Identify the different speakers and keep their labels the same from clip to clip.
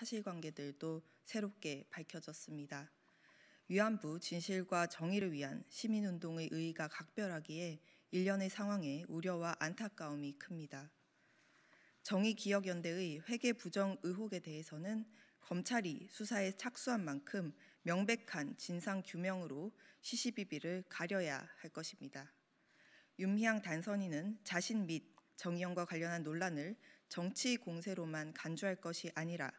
Speaker 1: 사실관계들도 새롭게 밝혀졌습니다. 위안부 진실과 정의를 위한 시민운동의 의의가 각별하기에 일련의 상황에 우려와 안타까움이 큽니다. 정의기억연대의 회계 부정 의혹에 대해서는 검찰이 수사에 착수한 만큼 명백한 진상 규명으로 c c b 비를 가려야 할 것입니다. 윤미향 단선인은 자신 및 정의연과 관련한 논란을 정치 공세로만 간주할 것이 아니라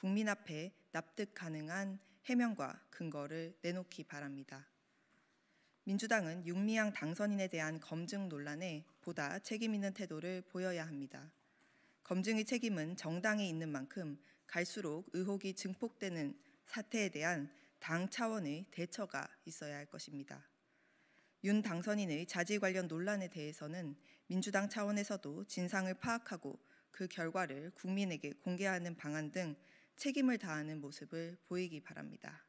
Speaker 1: 국민 앞에 납득 가능한 해명과 근거를 내놓기 바랍니다. 민주당은 윤미향 당선인에 대한 검증 논란에 보다 책임 있는 태도를 보여야 합니다. 검증의 책임은 정당에 있는 만큼 갈수록 의혹이 증폭되는 사태에 대한 당 차원의 대처가 있어야 할 것입니다. 윤 당선인의 자질 관련 논란에 대해서는 민주당 차원에서도 진상을 파악하고 그 결과를 국민에게 공개하는 방안 등 책임을 다하는 모습을 보이기 바랍니다.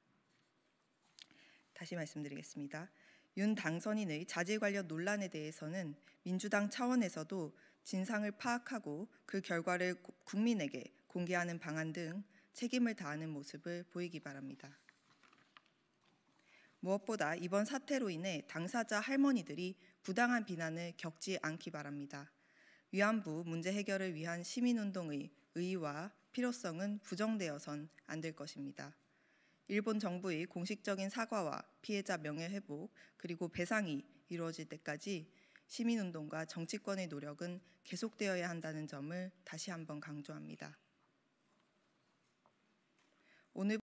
Speaker 1: 다시 말씀드리겠습니다. 윤 당선인의 자질 관련 논란에 대해서는 민주당 차원에서도 진상을 파악하고 그 결과를 국민에게 공개하는 방안 등 책임을 다하는 모습을 보이기 바랍니다. 무엇보다 이번 사태로 인해 당사자 할머니들이 부당한 비난을 겪지 않기 바랍니다. 위안부 문제 해결을 위한 시민운동의 의의와 필요성은 부정되어선 안 될 것입니다. 일본 정부의 공식적인 사과와 피해자 명예회복 그리고 배상이 이루어질 때까지 시민운동과 정치권의 노력은 계속되어야 한다는 점을 다시 한번 강조합니다. 오늘